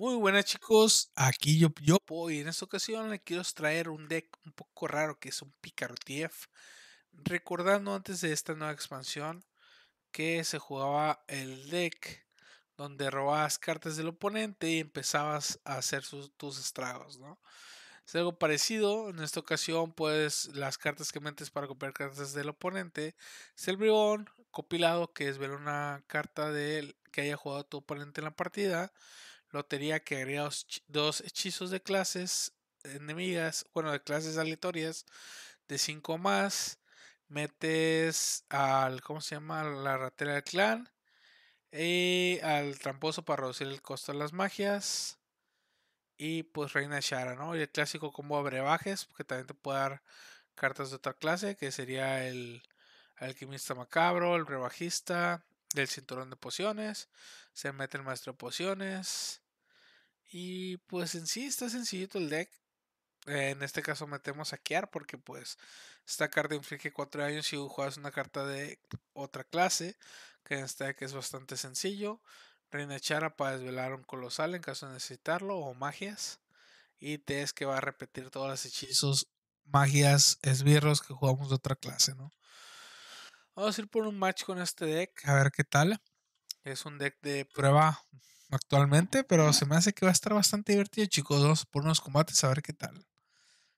Muy buenas chicos, aquí yo, yo voy. En esta ocasión le quiero traer un deck un poco raro que es un Picarotief Recordando antes de esta nueva expansión que se jugaba el deck donde robabas cartas del oponente y empezabas a hacer tus estragos, ¿no? Es algo parecido, en esta ocasión pues las cartas que metes para copiar cartas del oponente es el bribón copilado que es ver una carta que haya jugado tu oponente en la partida Lotería que haría dos hechizos de clases enemigas, bueno, de clases aleatorias de 5 más. Metes al, ¿cómo se llama? La ratera del clan. Y al tramposo para reducir el costo de las magias. Y pues Reina Shara, ¿no? Y el clásico combo de brebajes, porque también te puede dar cartas de otra clase, que sería el alquimista macabro, el rebajista, del cinturón de pociones, se mete el maestro de pociones, y pues en sí está sencillito el deck. en este caso metemos a saquear porque pues esta carta inflige 4 años Si juegas una carta de otra clase. Que en este deck es bastante sencillo. Reina Chara para desvelar un colosal en caso de necesitarlo o magias. Y T es que va a repetir todos los hechizos, magias, esbirros que jugamos de otra clase, ¿no? Vamos a ir por un match con este deck, a ver qué tal. Es un deck de prueba actualmente, pero se me hace que va a estar bastante divertido, chicos. Vamos por unos combates a ver qué tal.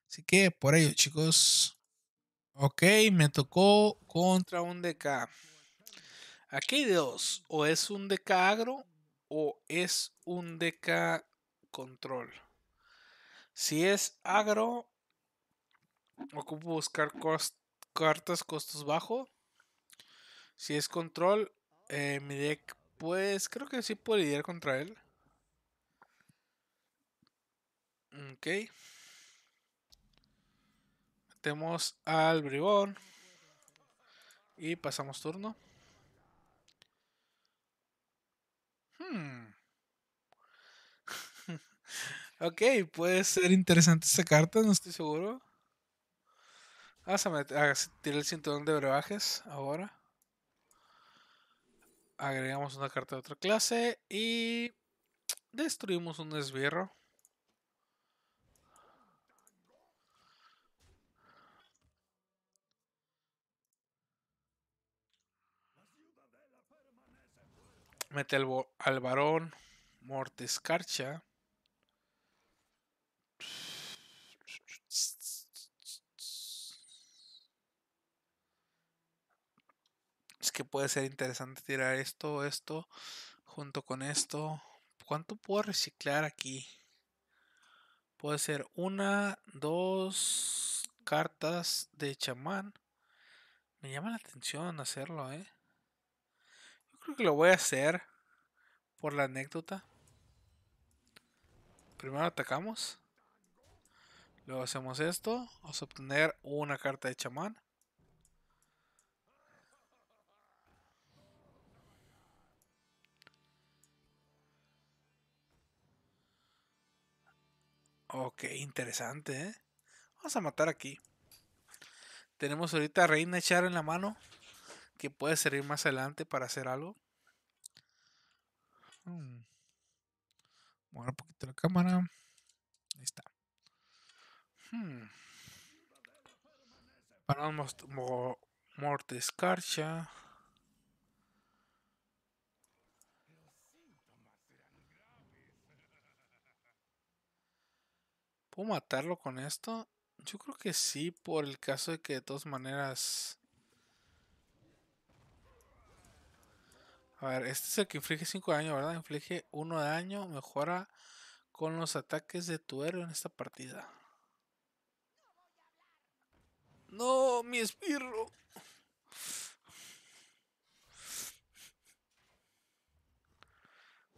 Así que por ello, chicos. Ok, me tocó contra un DK. Aquí hay dos. O es un DK agro o es un DK control. Si es agro, ocupo buscar cartas costos bajo. Si es control, eh, mi deck pues creo que sí puedo lidiar contra él. Ok. Metemos al bribón. Y pasamos turno. Hmm. ok, puede ser interesante esta carta, no estoy seguro. Vamos a, tirar el cinturón de brebajes ahora. Agregamos una carta de otra clase y destruimos un desbierro. Mete al, varón Morte escarcha. que puede ser interesante tirar esto, esto, junto con esto. ¿Cuánto puedo reciclar aquí? Puede ser una, dos cartas de chamán. Me llama la atención hacerlo, ¿eh? Yo creo que lo voy a hacer por la anécdota. Primero atacamos. Luego hacemos esto. Vamos a obtener una carta de chamán. Ok, interesante, ¿eh? Vamos a matar aquí. Tenemos ahorita a Reina echar en la mano. Que puede servir más adelante para hacer algo. Hmm. Mover un poquito la cámara. Ahí está. Hmm. Para Mortis ¿Puedo matarlo con esto? Yo creo que sí, por el caso de que de todas maneras... A ver, este es el que inflige 5 de daño, ¿verdad? Inflige 1 de daño, mejora con los ataques de tu héroe en esta partida. No, mi espirro.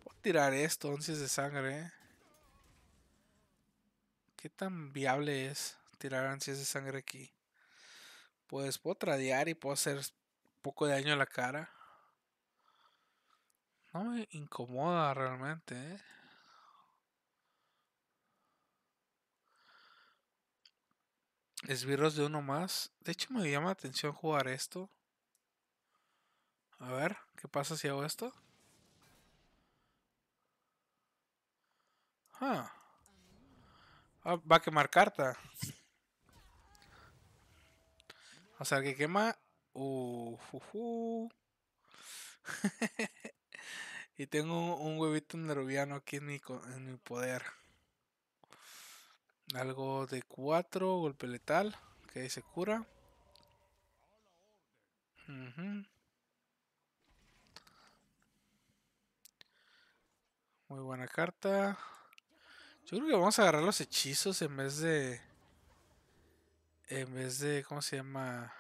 Voy a tirar esto, onces de sangre, ¿eh? ¿Qué tan viable es tirar ansias de sangre aquí? Pues puedo tradear y puedo hacer poco de daño a la cara. No me incomoda realmente. ¿eh? Esbirros de uno más. De hecho me llama la atención jugar esto. A ver, ¿qué pasa si hago esto? Ah. Ah, va a quemar carta. O sea, que quema... y tengo un, huevito nerviano aquí en mi, en mi poder. Algo de cuatro golpe letal, que ahí se cura. Muy buena carta. Yo creo que vamos a agarrar los hechizos en vez de. En vez de. ¿Cómo se llama?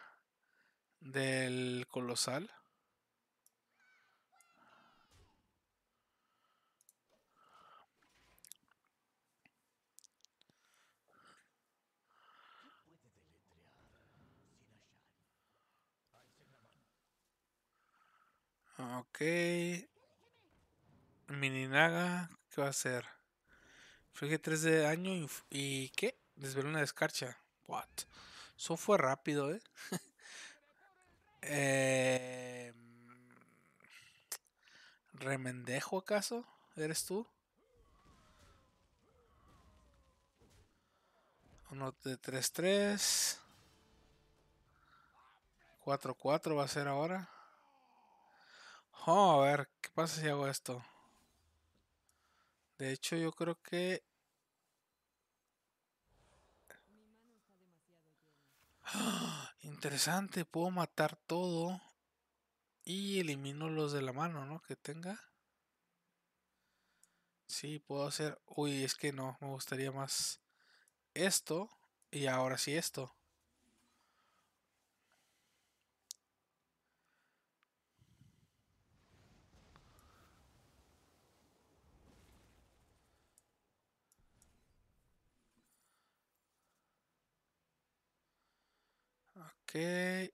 Del colosal. Ok. Mininaga, ¿qué va a hacer? Fije 3 de daño y, ¿qué? Desveló una descarcha. What? Eso fue rápido, ¿eh? eh... ¿Remendejo acaso? ¿Eres tú? Uno de 3-3. 4-4 va a ser ahora. Oh, a ver, ¿qué pasa si hago esto? De hecho, yo creo que... ¡Ah! Interesante, puedo matar todo y elimino los de la mano, ¿no? Que tenga. Sí, puedo hacer... Uy, es que no, me gustaría más esto y ahora sí esto.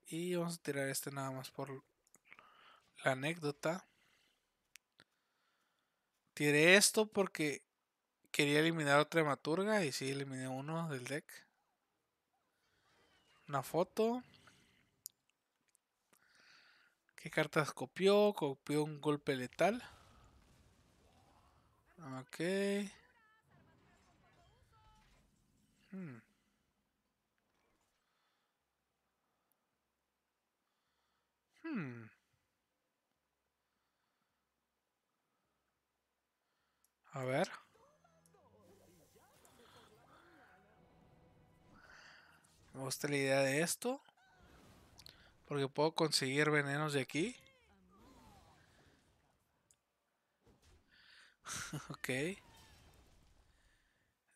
y vamos a tirar este nada más por la anécdota. Tiré esto porque quería eliminar otra maturga y sí eliminé uno del deck. Una foto. ¿Qué cartas copió? Copió un golpe letal. Ok. Hmm. Hmm. A ver. Me gusta la idea de esto. Porque puedo conseguir venenos de aquí. ok.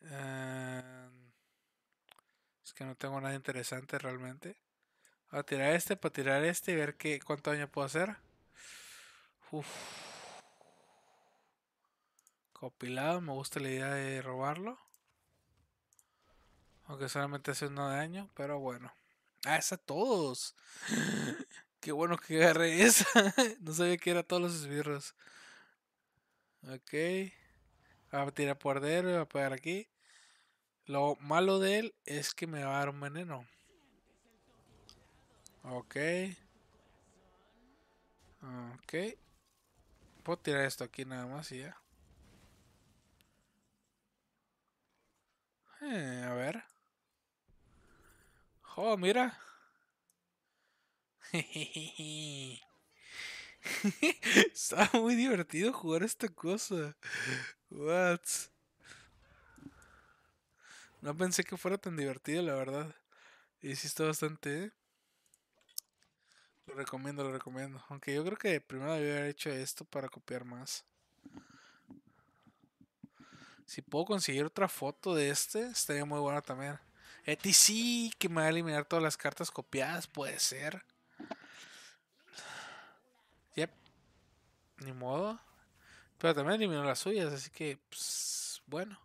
Em, es que no tengo nada interesante realmente a tirar este, para tirar este y ver qué, cuánto daño puedo hacer. Copilado, me gusta la idea de robarlo. Aunque solamente hace uno daño, pero bueno. Ah, es a todos. Qué bueno que agarré esa. no sabía que era todos los esbirros. Ok. Va ah, a tirar por y va a pegar aquí. Lo malo de él es que me va a dar un veneno. Ok. Ok. Puedo tirar esto aquí nada más y ya. Eh, a ver. Oh, mira. Está muy divertido jugar esta cosa. What? No pensé que fuera tan divertido, la verdad. Y sí está bastante, ¿eh? Lo recomiendo, lo recomiendo. Aunque yo creo que primero debería haber hecho esto para copiar más. Si puedo conseguir otra foto de este, estaría muy buena también. Eti eh, sí, que me va a eliminar todas las cartas copiadas, puede ser. Yep. Ni modo. Pero también eliminó las suyas, así que, pues, bueno.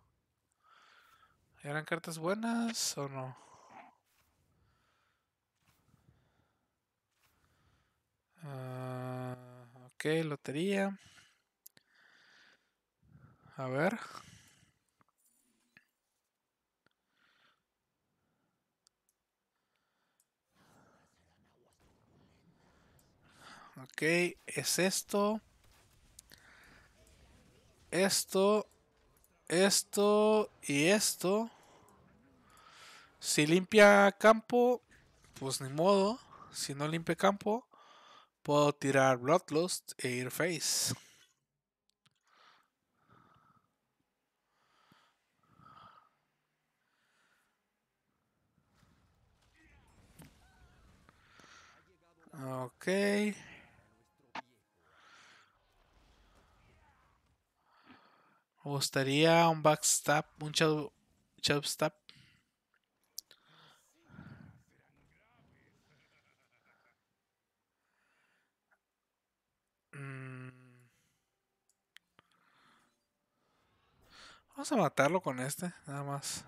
¿Eran cartas buenas o no? Okay, ah, ok, lotería. A ver. Ok, es esto. Esto. Esto y esto. Si limpia campo, pues ni modo. Si no limpia campo, Puedo tirar Bloodlust e ir Face. Ok. Me gustaría un backstab, un chop, Vamos a matarlo con este, nada más.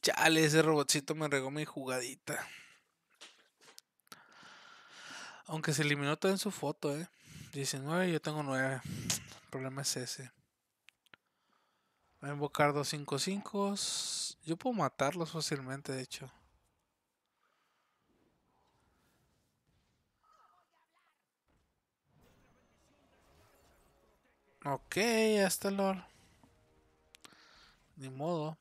Chale, ese robotcito me regó mi jugadita. Aunque se eliminó todo en su foto, eh. 19, yo tengo 9. El problema es ese. Voy a invocar 255. Yo puedo matarlos fácilmente, de hecho. Ok, hasta or. Ni modo.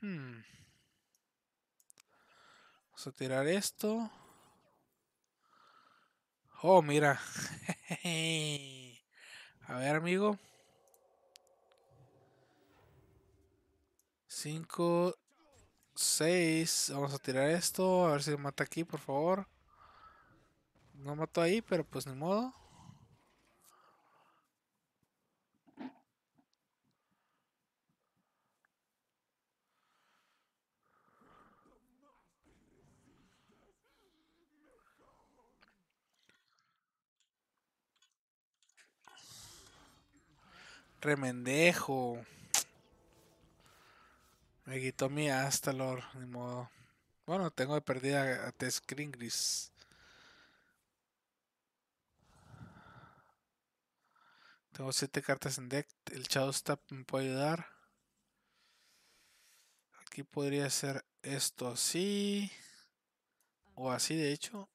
Hmm. Vamos a tirar esto. Oh, mira. a ver, amigo. Cinco Seis Vamos a tirar esto. A ver si mata aquí, por favor. No mató ahí, pero pues ni modo. Remendejo. Me quitó mi Astalor, ni modo. Bueno, tengo de perdida a Tess Tengo siete cartas en deck. El Stap me puede ayudar. Aquí podría ser esto así. O así, de hecho.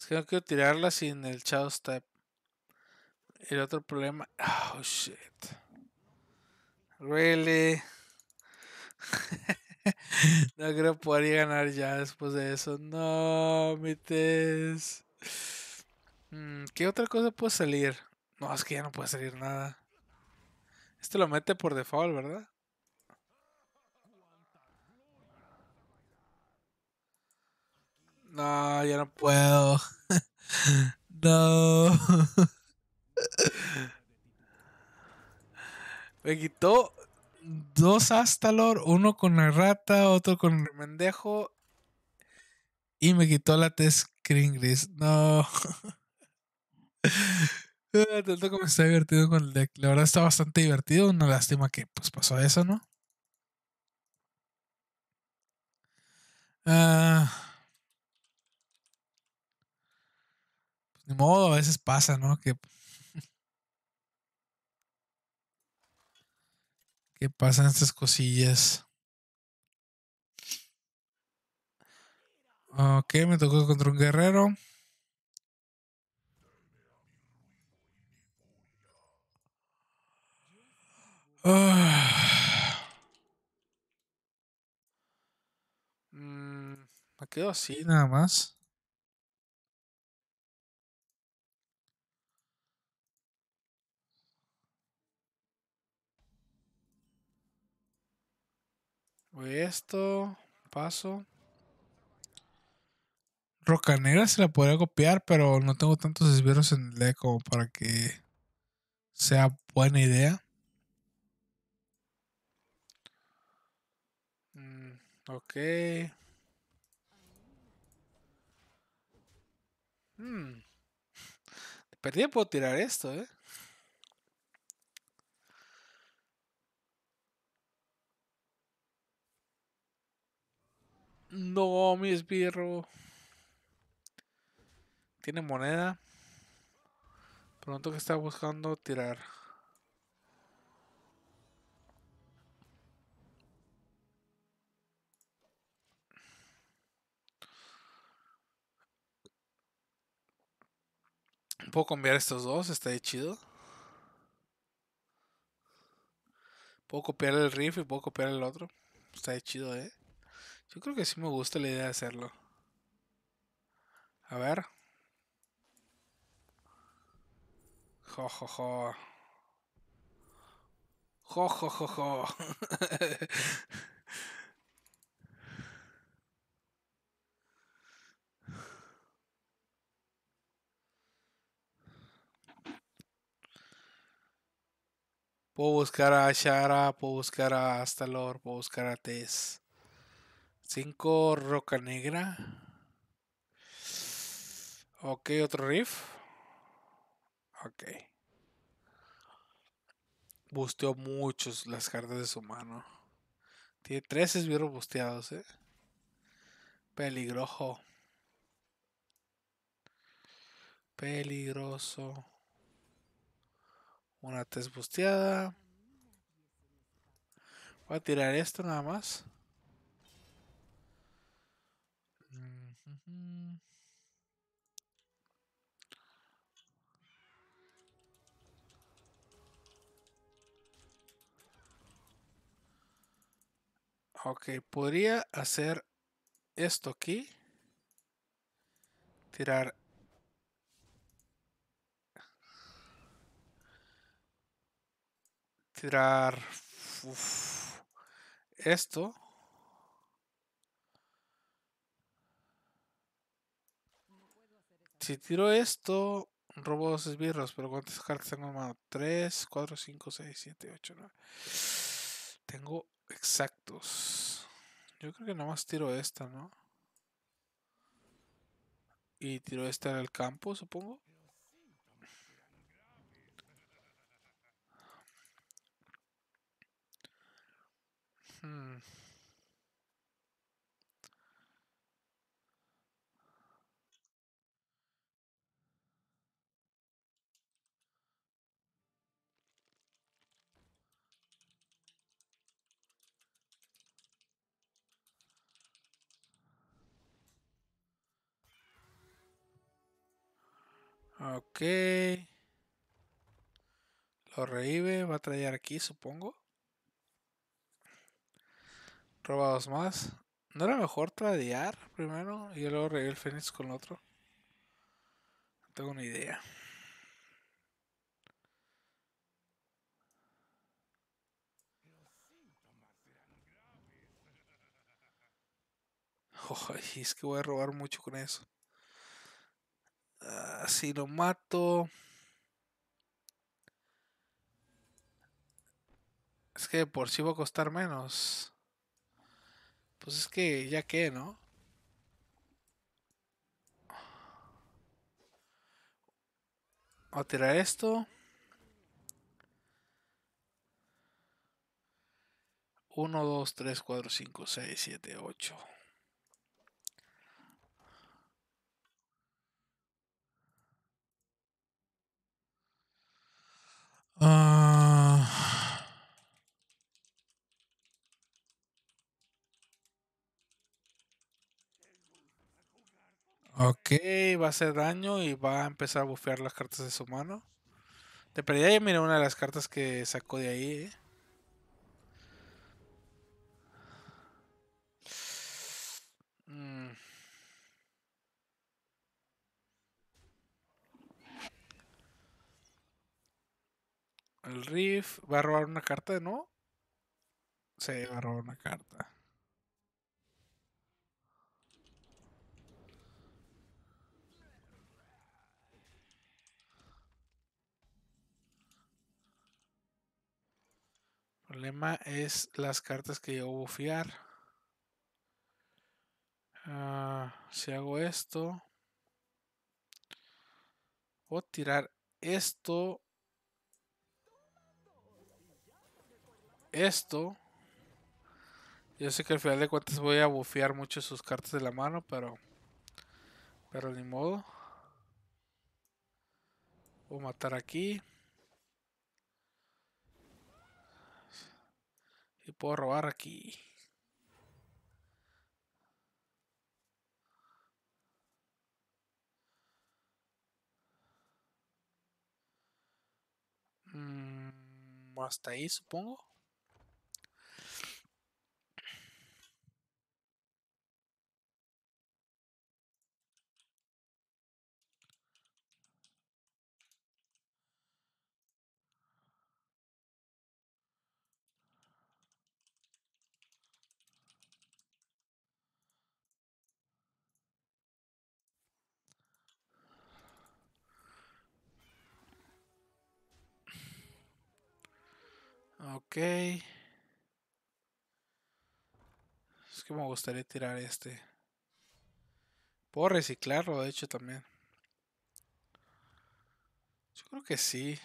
Es que no quiero tirarla sin el Shadow Step. El otro problema. Ah, oh shit. Really. no creo poder ganar ya después de eso. No, mi test. Mm, ¿Qué otra cosa puede salir? No, es que ya no puede salir nada. Este lo mete por default, ¿verdad? No, yo no puedo. no. Me quitó dos Astalor, uno con la rata, otro con el mendejo. Y me quitó la T-Screen gris. No. Tanto como está divertido con el deck. La verdad está bastante divertido. Una lástima que pues pasó eso, ¿no? Ah. modo, a veces pasa, ¿no? Que. que pasan estas cosillas. Ok, me tocó contra un guerrero. Ah. Mm, me quedo así nada más. esto, paso. roca negra se la podría copiar, pero no tengo tantos esbirros en el e como para que sea buena idea. Mm, ok. Hmm. puedo tirar esto, eh. No, mi esbirro. Tiene moneda. Pronto que está buscando tirar. Puedo cambiar estos dos, está de chido. Puedo copiar el riff y puedo copiar el otro. Está de chido, eh. Yo creo que sí me gusta la idea de hacerlo. A ver. Jo, jo, jo. Jo, buscar a Shara, puedo buscar a Astalor, puedo buscar a 5 Roca Negra. Ok, otro riff. Ok. Busteó muchos las cartas de su mano. Tiene tres esbirros busteados, eh. Peligroso. Peligroso. Una test busteada. Voy a tirar esto nada más. Ok, podría hacer esto aquí. Tirar. Tirar. Uf, esto. Si tiro esto, robo dos esbirros, pero ¿cuántas cartas tengo en mano? 3, 4, 5, 6, 7, 8, 9. Tengo exactos. Yo creo que nomás tiro esta, ¿no? Y tiro esta al campo, supongo. Hmm. Ok. Lo reíbe, va a traer aquí, supongo. Robados más. ¿No era mejor tradear primero y luego reír el Fénix con otro? No tengo una idea. es que voy a robar mucho con eso. Ah, si lo mato. Es que por si va a costar menos. Pues es que ya que ¿no? A tirar esto. 1, 2, 3, 4, 5, 6, 7, 8. Ok, va a hacer daño y va a empezar a bufear las cartas de su mano. Te perdí ahí, mira una de las cartas que sacó de ahí. Eh. Mm. El Riff va a robar una carta de nuevo. Sí, va a robar una carta. El problema es las cartas que yo a ah, si hago esto, O tirar esto, esto. Yo sé que al final de cuentas voy a bufear mucho sus cartas de la mano, pero. Pero ni modo. O matar aquí. puedo robar aquí? Mm, hasta ahí, supongo. Ok. Es que me gustaría tirar este. Puedo reciclarlo, de hecho, también. Yo creo que sí.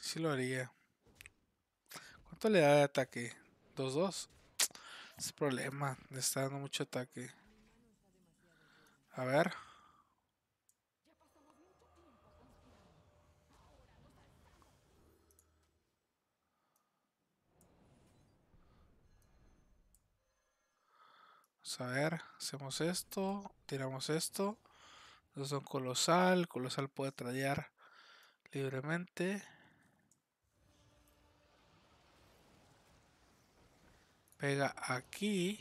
Sí lo haría. ¿Cuánto le da de ataque? 2-2. Es problema. Le está dando mucho ataque. A ver. a ver, hacemos esto, tiramos esto. Estos son colosal, colosal puede tradear libremente. Pega aquí.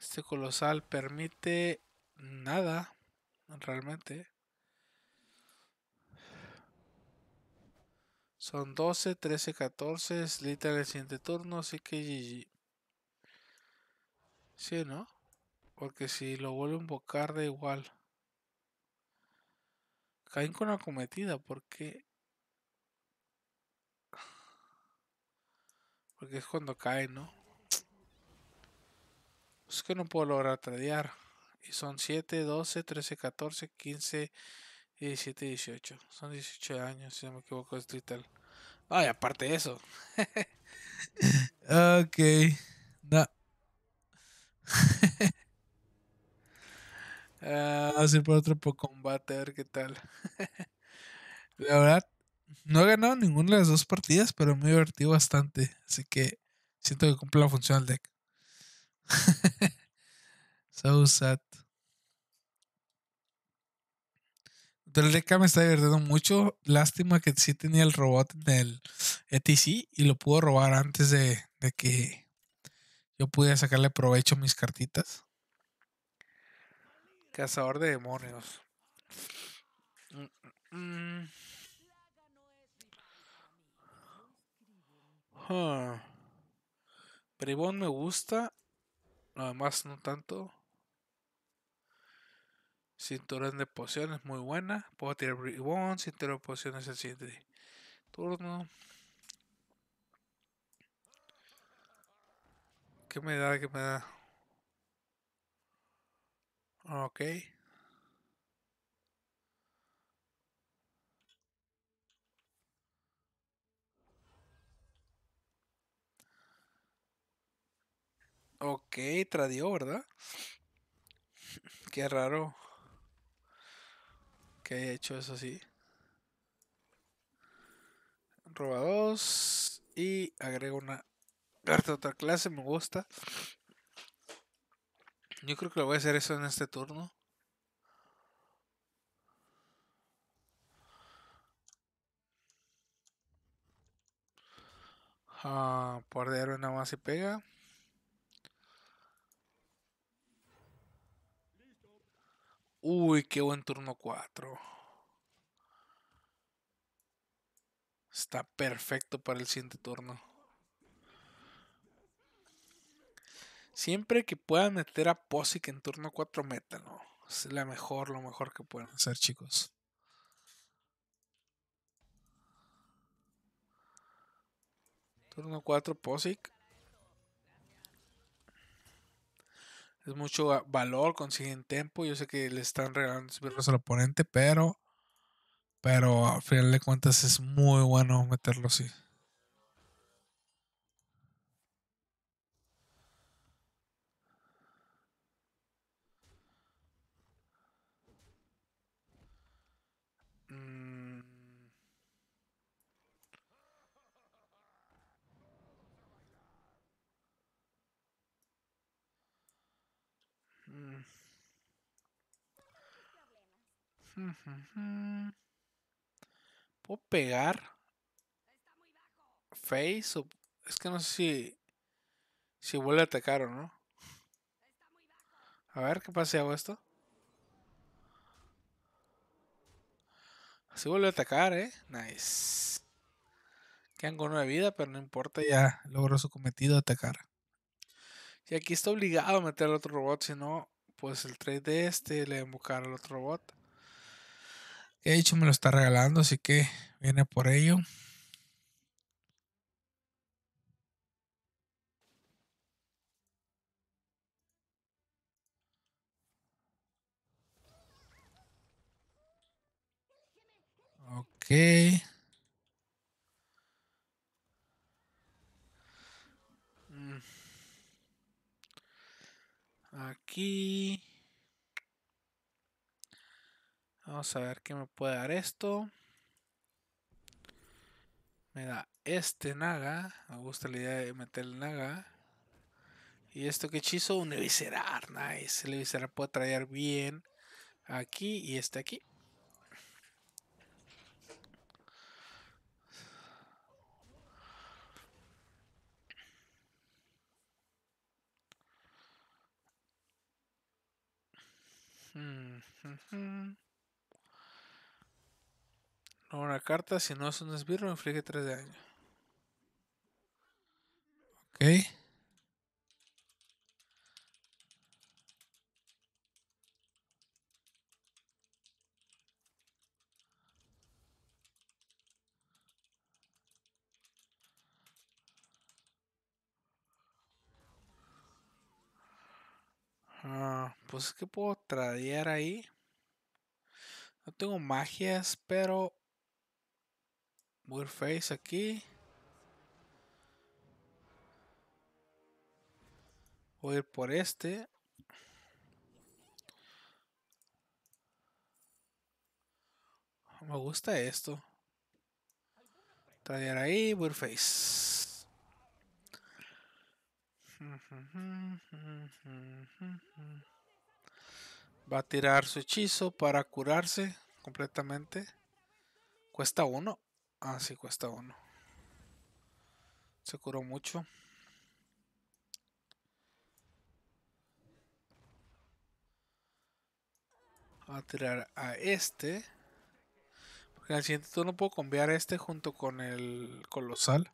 Este colosal permite nada, realmente. Son 12, 13, 14. literalmente en el siguiente turno, así que GG. Sí, ¿no? Porque si lo vuelve invocar da igual. Caen con acometida, porque. Porque es cuando caen, ¿no? Es que no puedo lograr tradear. Y son 7, 12, 13, 14, 15, 17, 18. Son 18 años, si no me equivoco, es Trital. Ay, aparte de eso. ok. No, Ah, vamos a ir por otro por combate, a ver qué tal. La verdad, no he ganado ninguna de las dos partidas, pero me divertí bastante. Así que siento que cumple la función del deck. so sad. El deck me está divirtiendo mucho. Lástima que sí tenía el robot en el ETC y lo pudo robar antes de que yo pude sacarle provecho a mis cartitas. Cazador de demonios. Mm, mm, mm. Ah. Bribón me gusta. Además no tanto. Cinturón de pociones muy buena. Puedo tirar bribón. Cinturón de pociones el siguiente turno. ¿Qué me da? ¿Qué me da? Ok. Ok, tradió, ¿verdad? Qué raro que haya hecho eso así. Roba dos y agrego una carta otra clase, me gusta. Yo creo que lo voy a hacer eso en este turno. Ah, por de héroe nada más y pega. Uy, qué buen turno 4. Está perfecto para el siguiente turno. Siempre que puedan meter a Posic en turno 4, métanlo. Es la mejor, lo mejor que pueden hacer, chicos. Turno 4, Posic. Es mucho valor, consiguen tiempo. Yo sé que le están regalando esbirros al oponente, pero. Pero al final de cuentas es muy bueno meterlo así. ¿Puedo pegar? Face Es que no sé si... Si vuelve a atacar o no. A ver, ¿qué pasa si hago esto? Así vuelve a atacar, ¿eh? Nice. Quedan con de vida, pero no importa, ya logró su cometido atacar. Y aquí está obligado a meter al otro robot, si no, pues el trade de este le va a invocar al otro robot. De hecho, me lo está regalando, así que viene por ello. Ok. Mm. Aquí. Vamos a ver qué me puede dar esto. Me da este Naga. Me gusta la idea de meter el Naga. ¿Y esto que hechizo? Un Eviscerar. Nice. El Eviscerar puede traer bien aquí y este aquí. Hmm, hmm, hmm una carta, si no es un esbirro, inflige 3 de daño. Ok. Ah, pues es que puedo tradear ahí. No tengo magias, pero face aquí. Voy ir por este. Me gusta esto. Traer ahí, face Va a tirar su hechizo para curarse completamente. Cuesta uno. Ah, sí, cuesta uno. Se curó mucho. a tirar a este. Porque al el siguiente turno puedo cambiar este junto con el colosal.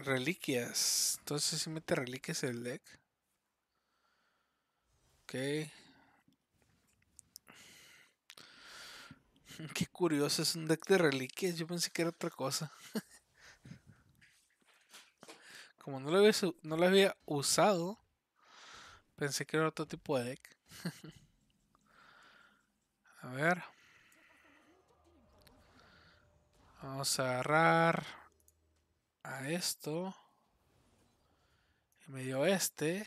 reliquias. Entonces si mete reliquias el deck. Ok. Qué curioso, es un deck de reliquias. Yo pensé que era otra cosa. Como no lo había, no lo había usado, pensé que era otro tipo de deck. A ver. Vamos a agarrar a esto. Y me dio este.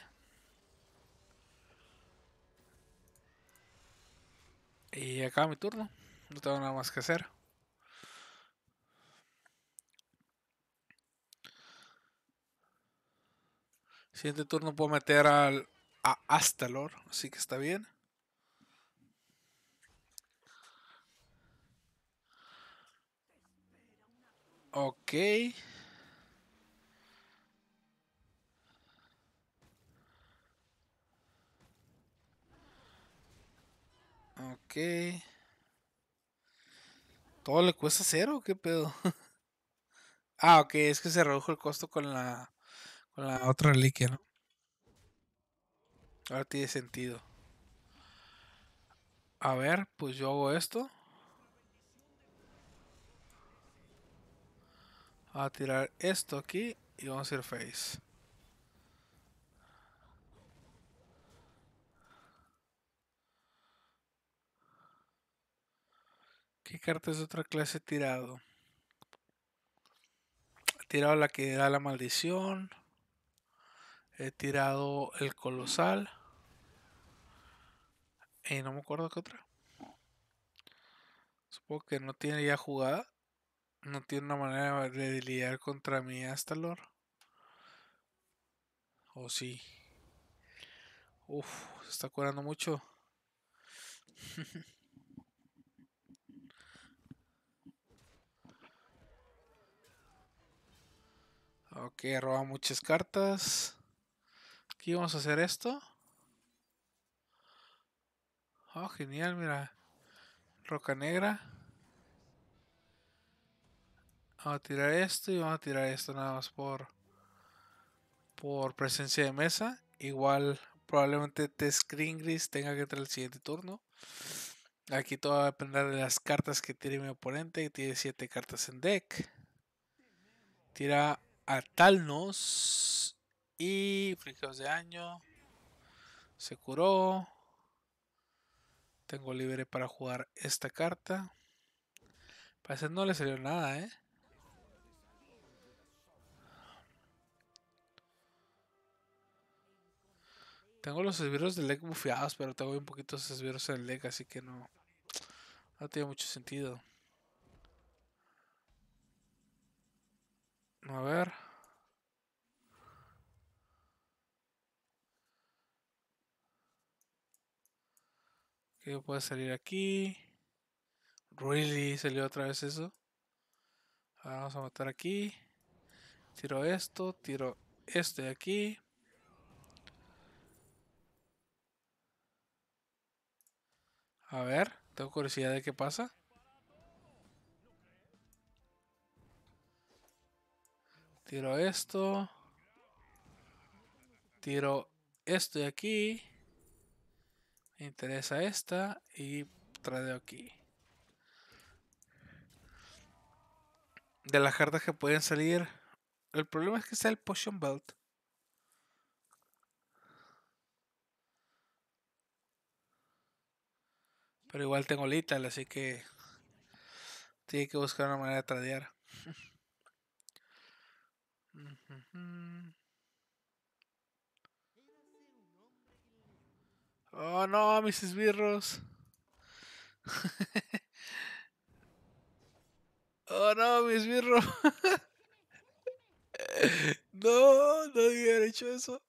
Y acá mi turno. No tengo nada más que hacer. Siguiente turno puedo meter al a Astalor, así que está bien. okay Ok. ¿Todo le cuesta cero? ¿Qué pedo? ah, ok, es que se redujo el costo con la, con la otra reliquia, ¿no? Ahora tiene sentido. A ver, pues yo hago esto. a tirar esto aquí y vamos a hacer face. ¿Qué carta de otra clase tirado? He tirado la que da la maldición. He tirado el colosal. Y no me acuerdo qué otra. Supongo que no tiene ya jugada. No tiene una manera de lidiar contra mi Astalor. O sí. se está curando mucho. Ok, roba muchas cartas. Aquí vamos a hacer esto. Oh, genial, mira. Roca negra. Vamos a tirar esto y vamos a tirar esto nada más por por presencia de mesa. Igual probablemente T-Screen Gris tenga que entrar el siguiente turno. Aquí todo va a depender de las cartas que tiene mi oponente, tiene 7 cartas en deck. Tira a y fríos de año. Se curó. Tengo libre para jugar esta carta. Parece no le salió nada, ¿eh? Tengo los esbirros del deck bufiados pero tengo un poquito de esbirros en el así que no. No tiene mucho sentido. A ver. ¿Qué puede salir aquí? Really, salió otra vez eso. Ahora vamos a matar aquí. Tiro esto, tiro este de aquí. A ver, tengo curiosidad de qué pasa. Tiro esto. Tiro esto de aquí. Me interesa esta y tradeo aquí. De las cartas que pueden salir. El problema es que está el Potion Belt. Pero igual tengo lital así que... Tiene que buscar una manera de tradear. Oh no, mis esbirros. oh no, mis esbirros no, no hubiera hecho eso.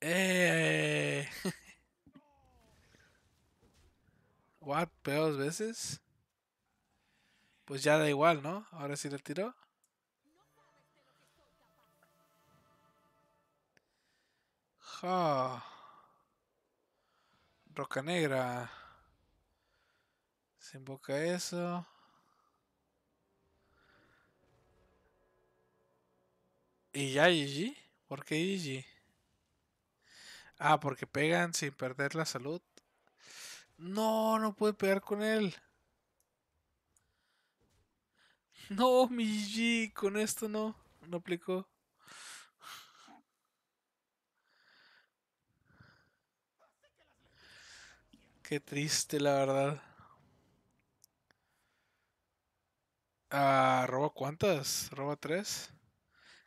Eh. eh. What, peores veces. Pues ya da igual, ¿no? Ahora sí le tiró. Ah. Roca negra. Se invoca eso. ¿Y ya GG? ¿Por qué GG? Ah, porque pegan sin perder la salud. No, no puede pegar con él. No, mi G, con esto no. No aplicó. Qué triste, la verdad. roba cuántas? Roba tres.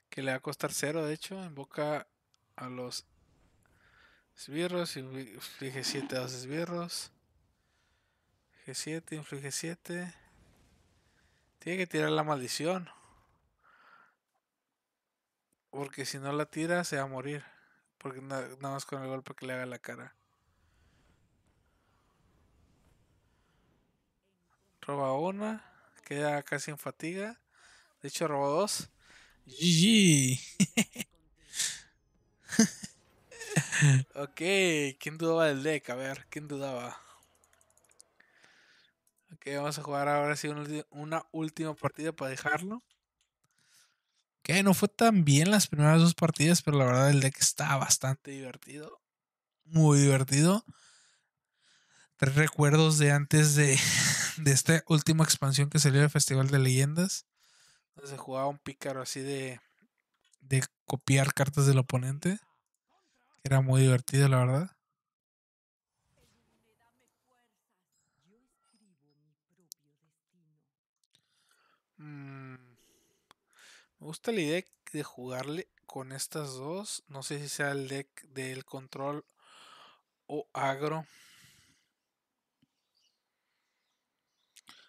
Que le va a costar cero, de hecho. Invoca a los esbirros. Inflige siete a los esbirros. g 7, inflige siete tiene que tirar la maldición. Porque si no la tira, se va a morir. Porque nada más con el golpe que le haga la cara. Roba una. Queda casi en fatiga. De hecho, robó dos. ok, ¿quién dudaba del deck? A ver, ¿quién dudaba? que vamos a jugar ahora sí una, última partida para dejarlo. Que no fue tan bien las primeras dos partidas, pero la verdad el deck está bastante divertido. Muy divertido. Tres recuerdos de antes de, esta última expansión que salió del Festival de Leyendas. Donde se jugaba un pícaro así de, de copiar cartas del oponente. Era muy divertido, la verdad. Me gusta la idea de jugarle con estas dos. No sé si sea el deck del control o agro.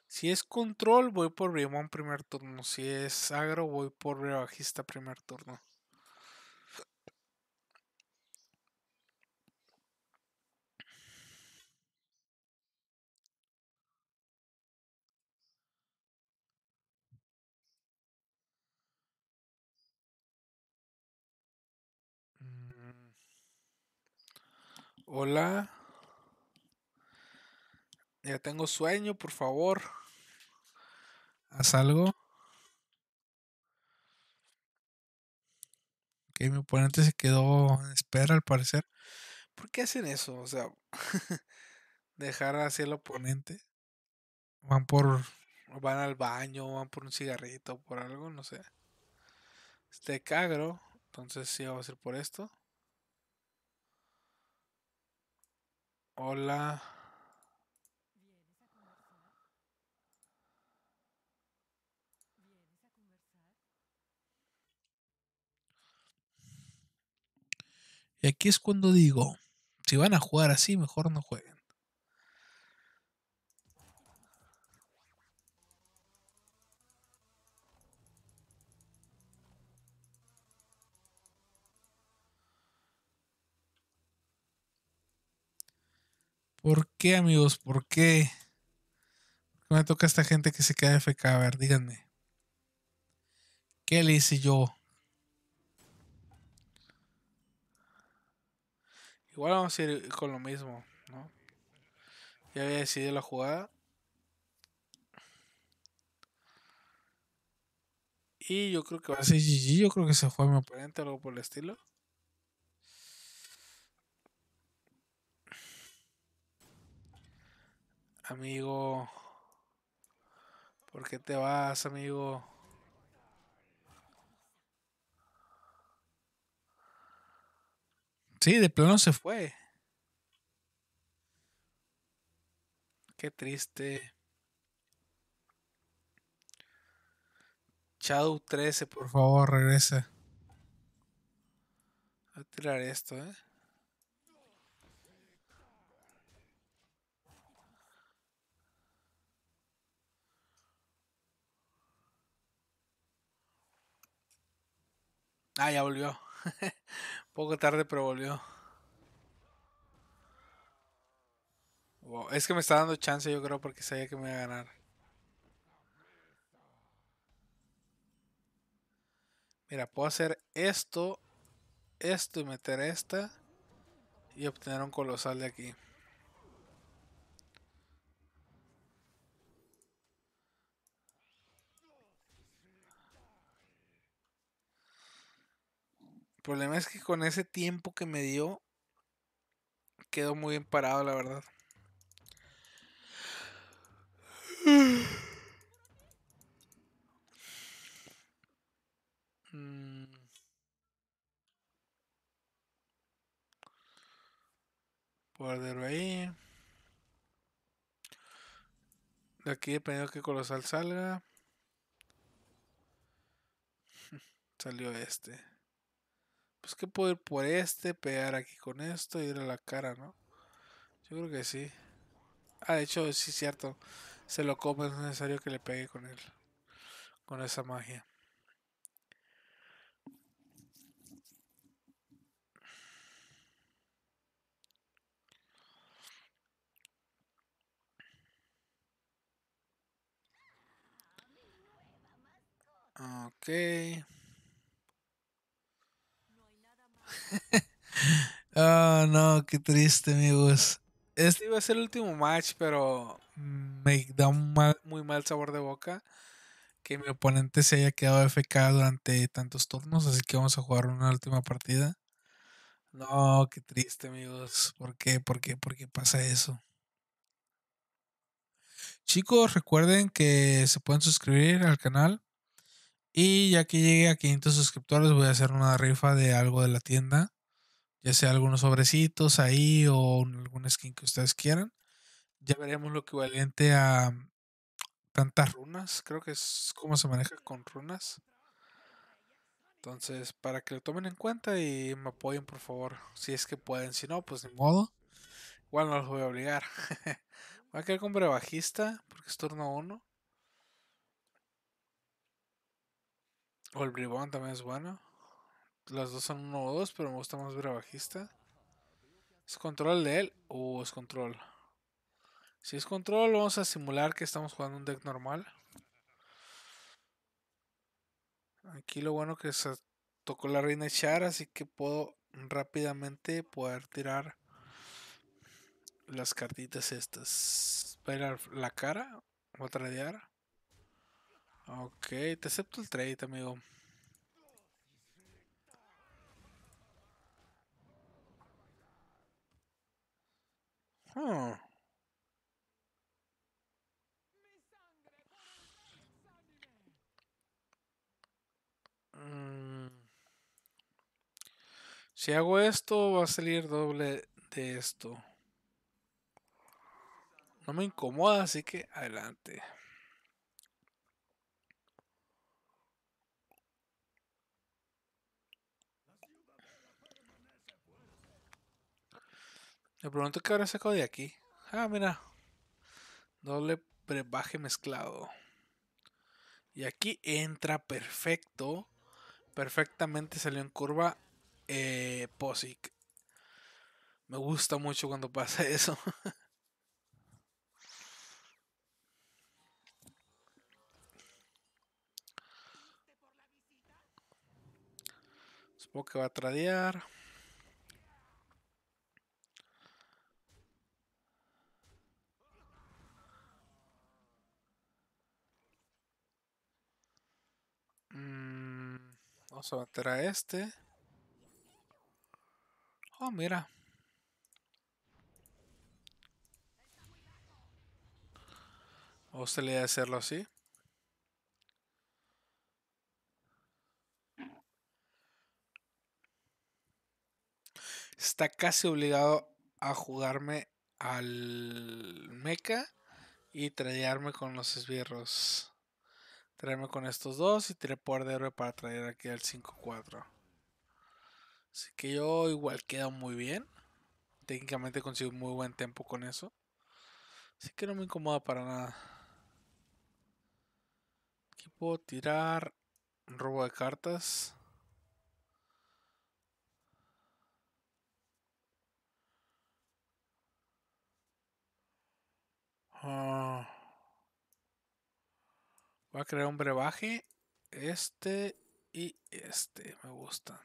Si es control, voy por Riemann primer turno. Si es agro, voy por Rebajista primer turno. Hola. Ya tengo sueño, por favor. Haz algo. Ok, mi oponente se quedó en espera al parecer. ¿Por qué hacen eso? O sea, dejar así al oponente. Van por. Van al baño, van por un cigarrito, por algo, no sé. Este cagro. Entonces sí, va a ser por esto. Hola. Y aquí es cuando digo, si van a jugar así, mejor no jueguen. ¿Por qué, amigos? ¿Por qué? ¿Por qué me toca a esta gente que se queda FK? A ver, díganme. ¿Qué le hice yo? Igual vamos a ir con lo mismo, ¿no? Ya había decidido la jugada. Y yo creo que va a ser GG. Yo creo que se fue mi oponente, algo por el estilo. Amigo. ¿Por qué te vas, amigo? Sí, de plano se fue. Qué triste. Shadow 13, por favor, regresa. a tirar esto, eh. Ah, ya volvió. Poco tarde, pero volvió. Es que me está dando chance, yo creo, porque sabía que me iba a ganar. Mira, puedo hacer esto, esto y meter esta y obtener un colosal de aquí. El problema es que con ese tiempo que me dio, quedó muy bien parado, la verdad. Mm. ahí. De aquí dependiendo que colosal salga. Salió este pues que puedo ir por este, pegar aquí con esto y ir a la cara, ¿no? Yo creo que sí. Ah, de hecho, sí es cierto. Se lo come, es necesario que le pegue con él. Con esa magia. Okay oh, no, qué triste, amigos. Este iba a ser el último match, pero mm, me da un muy mal sabor de boca que mi oponente se haya quedado FK durante tantos turnos, así que vamos a jugar una última partida. No, qué triste, amigos. ¿Por qué? ¿Por qué? ¿Por qué pasa eso? Chicos, recuerden que se pueden suscribir al canal y ya que llegue a 500 suscriptores, voy a hacer una rifa de algo de la tienda. Ya sea algunos sobrecitos ahí o algún skin que ustedes quieran. Ya veremos lo equivalente a mm, tantas runas. Creo que es como se maneja con runas. Entonces, para que lo tomen en cuenta y me apoyen, por favor. Si es que pueden. Si no, pues ni modo. Igual no los voy a obligar. voy a quedar con bajista porque es turno uno O el bribón también es bueno. Las dos son uno o dos, pero me gusta más bajista. ¿Es control de él o es control? Si es control, vamos a simular que estamos jugando un deck normal. Aquí lo bueno que se tocó la reina echar así que puedo rápidamente poder tirar las cartitas estas. Esperar la cara, o a Ok, te acepto el trade, amigo. Mm. Si hago esto, va a salir doble de esto. No me incomoda, así que adelante. Me pregunto qué habrá sacado de aquí. Ah, mira. Doble brebaje mezclado. Y aquí entra perfecto. Perfectamente salió en curva eh, Posic. Me gusta mucho cuando pasa eso. Supongo que va a tradear. Mm, vamos a bater a este. Oh, mira. O usted le hacerlo así? Está casi obligado a jugarme al mecha y traerme con los esbirros. Traerme con estos dos y tiré poder de héroe para traer aquí al 5-4. Así que yo igual quedo muy bien. Técnicamente consigo muy buen tiempo con eso. Así que no me incomoda para nada. Aquí puedo tirar robo de cartas. Ah. Voy a crear un brebaje. Este y este me gustan.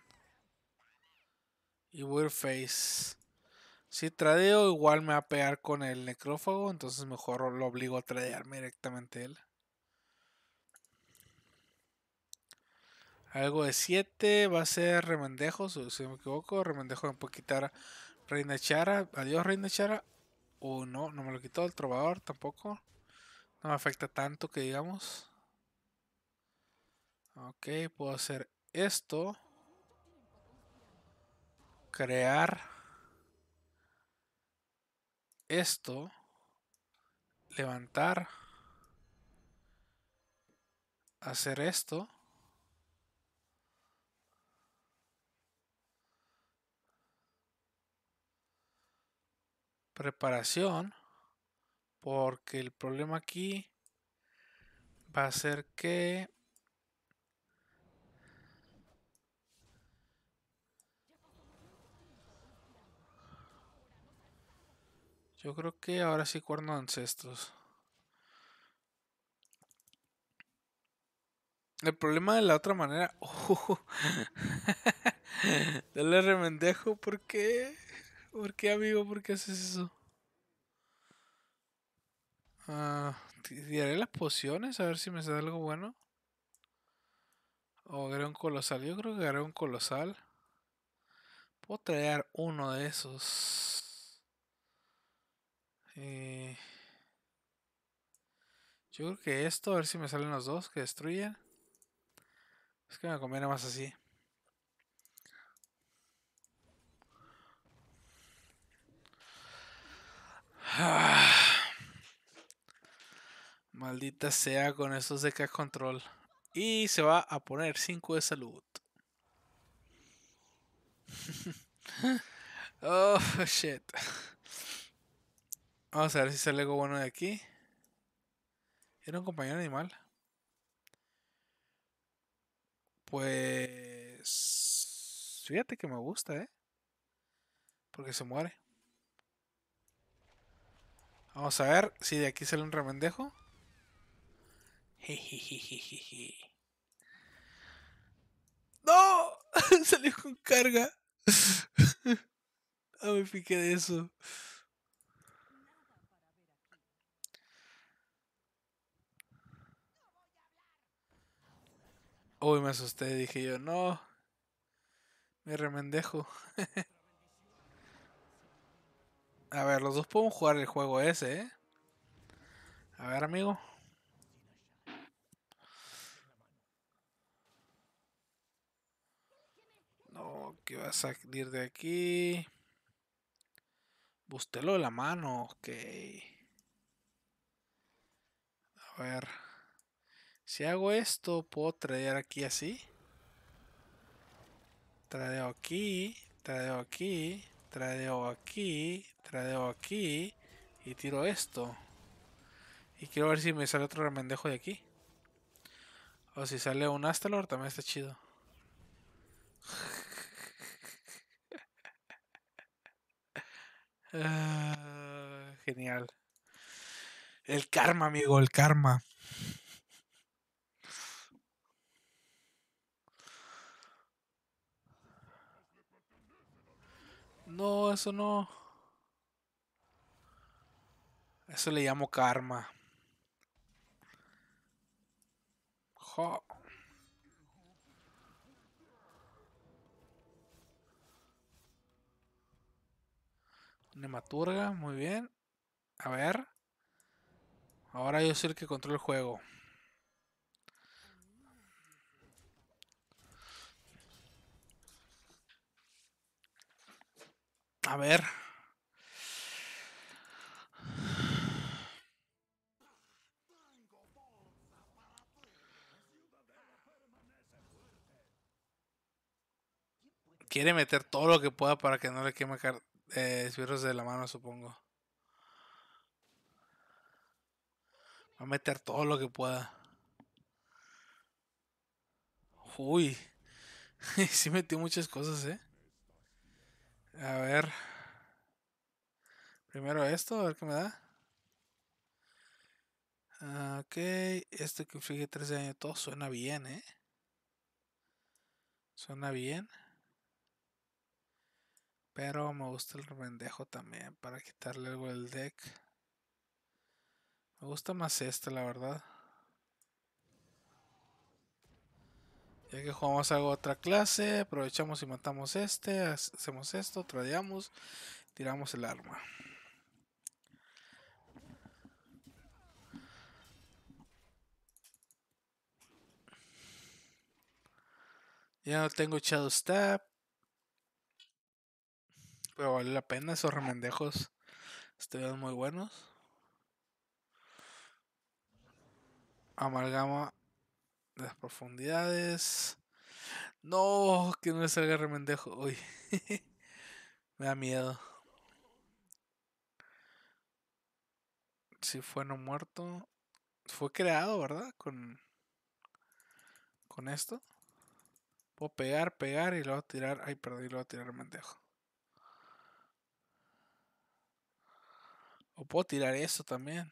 Y face Si tradeo, igual me va a pegar con el necrófago. Entonces mejor lo obligo a tradearme directamente él. Algo de 7 va a ser Remendejo, si no me equivoco. Remendejo me puede quitar Reina Chara. Adiós, Reina Chara. O no, no me lo quitó el trovador tampoco. No me afecta tanto que digamos. Okay, puedo hacer esto. Crear esto. Levantar. Hacer esto. preparación porque el problema aquí va a ser que Yo creo que ahora sí cuerno ancestros. El problema de la otra manera. Oh. Dale remendejo, ¿por qué? ¿Por qué, amigo? ¿Por qué haces eso? Uh, las pociones a ver si me sale algo bueno. O agarré un colosal. Yo creo que agarré un colosal. Puedo traer uno de esos. Eh, yo creo que esto, a ver si me salen los dos que destruyen. Es que me conviene más así. maldita sea con estos de K control. Y se va a poner 5 de salud. oh, shit. Vamos a ver si sale algo bueno de aquí. Era un compañero animal. Pues... Fíjate que me gusta, ¿eh? Porque se muere. Vamos a ver si de aquí sale un remendejo. ¡No! Salió con carga. no ah, me piqué de eso. Uy, me asusté, dije yo, no. Me remendejo. A ver, los dos podemos jugar el juego ese, ¿eh? A ver, amigo. No, que va a salir de aquí. Bustelo de la mano, ok. A ver. Si hago esto, puedo traer aquí así. Tradeo aquí, tradeo aquí, tradeo aquí, tradeo aquí y tiro esto. Y quiero ver si me sale otro remendejo de aquí. O si sale un Astalor, también está chido. Ah, genial. El karma, amigo, el karma. No, eso no. Eso le llamo karma. Jo. Nematurga, muy bien. A ver. Ahora yo soy el que controla el juego. A ver. Quiere meter todo lo que pueda para que no le queme eh, esbirros de la mano, supongo. Va a meter todo lo que pueda. Uy. sí metió muchas cosas, eh. A ver. Primero esto, a ver qué me da. Ah, ok, este que fije 13 años, todo suena bien, ¿eh? Suena bien. Pero me gusta el remendejo también para quitarle algo del deck. Me gusta más este, la verdad. Ya que jugamos algo otra clase, aprovechamos y matamos este, hacemos esto, tradeamos, tiramos el arma. Ya no tengo Shadow Stab. Pero vale la pena, esos remendejos estuvieron muy buenos. Amalgama las profundidades. No, que no es salga el remendejo. Uy, me da miedo. Si fue no muerto. Fue creado, ¿verdad? Con, con esto. Puedo pegar, pegar y luego tirar. Ay, perdí, y luego tirar el O puedo tirar eso también.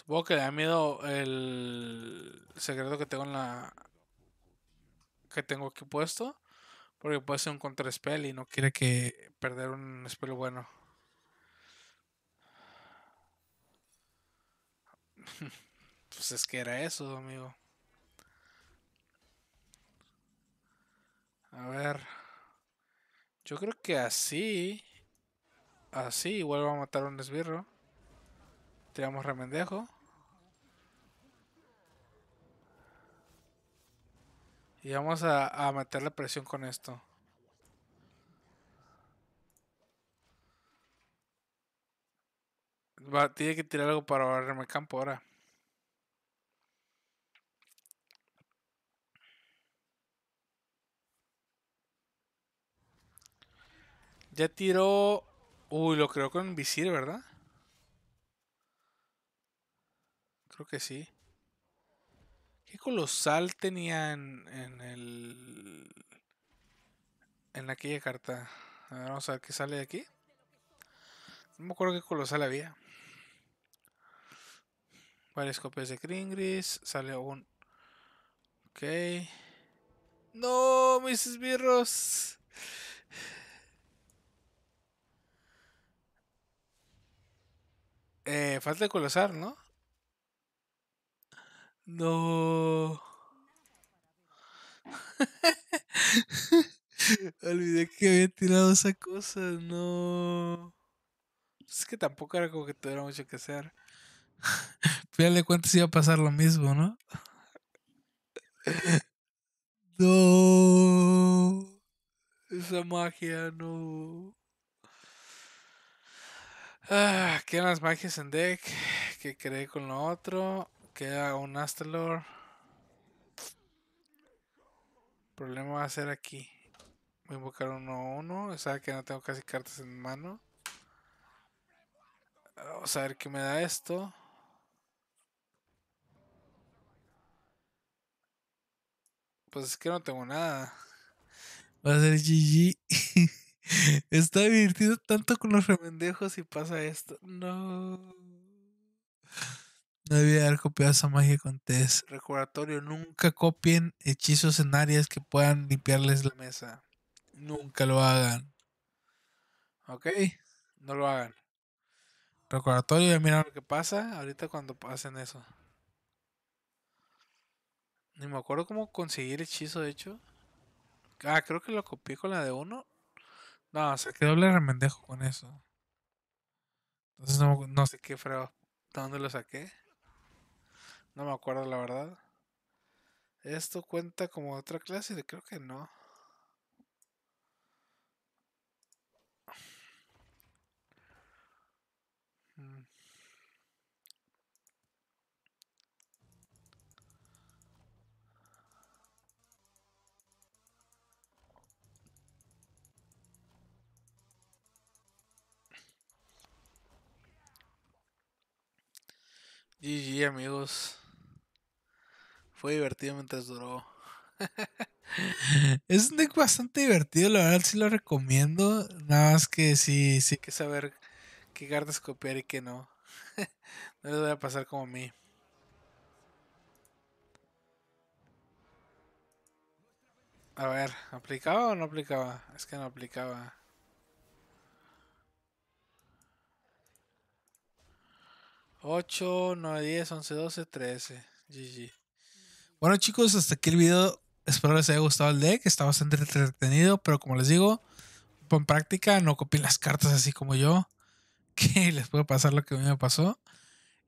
Supongo que le da miedo el secreto que tengo en la. que tengo aquí puesto. Porque puede ser un spell. y no quiere que perder un espel bueno. pues es que era eso, amigo. A ver. Yo creo que así. Así vuelvo a matar un esbirro. Tiramos remendejo. Y vamos a, meter la presión con esto. Va, tiene que tirar algo para barrerme el campo ahora. Ya tiró... Uy, lo creo con visir, ¿verdad? creo que sí. ¿Qué colosal tenía en el. en la aquella carta? vamos a ver qué sale de aquí. No me acuerdo qué colosal había. Varias copias de Kringris. Sale un. Ok. ¡No! ¡Mis esbirros! Eh, falta de colosal, ¿no? No. Olvidé que había tirado esa cosa, no. Es que tampoco era como que tuviera mucho que hacer. Fíjate cuánto se iba a pasar lo mismo, ¿no? no. Esa magia, no. Ah, quedan las magias en deck que creé con lo otro queda un Astalor. problema va a ser aquí. Voy a invocar uno a uno. O que no tengo casi cartas en mano. Vamos a ver qué me da esto. Pues es que no tengo nada. Va a ser GG. Está divertido tanto con los remendejos y pasa esto. No. No debía haber copiado esa magia con test. Recordatorio, nunca copien hechizos en áreas que puedan limpiarles la mesa. Nunca lo hagan. ¿Ok? No lo hagan. Recordatorio, ya mira lo que pasa ahorita cuando pasen eso. Ni me acuerdo cómo conseguir hechizo, de hecho. Ah, creo que lo copié con la de uno. No, se que doble remendejo con eso. Entonces no, sé qué freo. dónde lo saqué? No me acuerdo la verdad. ¿Esto cuenta como otra clase? Creo que no. Mm. amigos. Fue divertido mientras duró. es un deck bastante divertido, la verdad sí lo recomiendo. Nada más que sí, sí que saber qué cartas copiar y qué no. no les voy a pasar como a mí. A ver, ¿aplicaba o no aplicaba? Es que no aplicaba. Ocho, 9, diez, once, doce, trece. GG. Bueno, chicos, hasta aquí el video. Espero les haya gustado el deck. Está bastante entretenido, pero como les digo, pon práctica, no copien las cartas así como yo, que les puede pasar lo que a mí me pasó.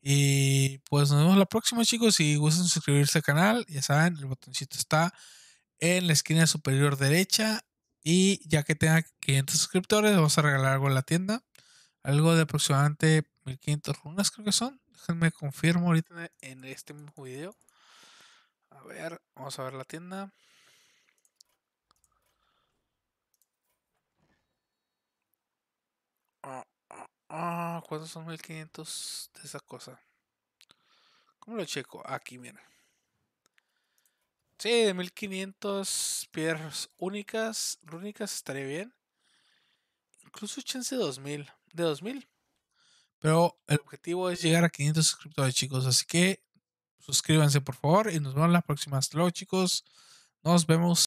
Y pues nos vemos la próxima, chicos. Si gustan suscribirse al canal, ya saben, el botoncito está en la esquina superior derecha. Y ya que tenga 500 suscriptores, vamos a regalar algo en la tienda. Algo de aproximadamente 1500 runas, creo que son. Déjenme confirmo ahorita en este mismo video. A ver, vamos a ver la tienda. Ah, ah, ah ¿Cuántos son 1500 de esa cosa? ¿Cómo lo checo? Aquí, mira. Sí, de 1500 piedras únicas, rúnicas estaría bien. Incluso chance 2000, de 2000. Pero el objetivo es llegar a 500 suscriptores, chicos. Así que suscríbanse por favor y nos vemos la próxima. Hasta luego chicos, nos vemos.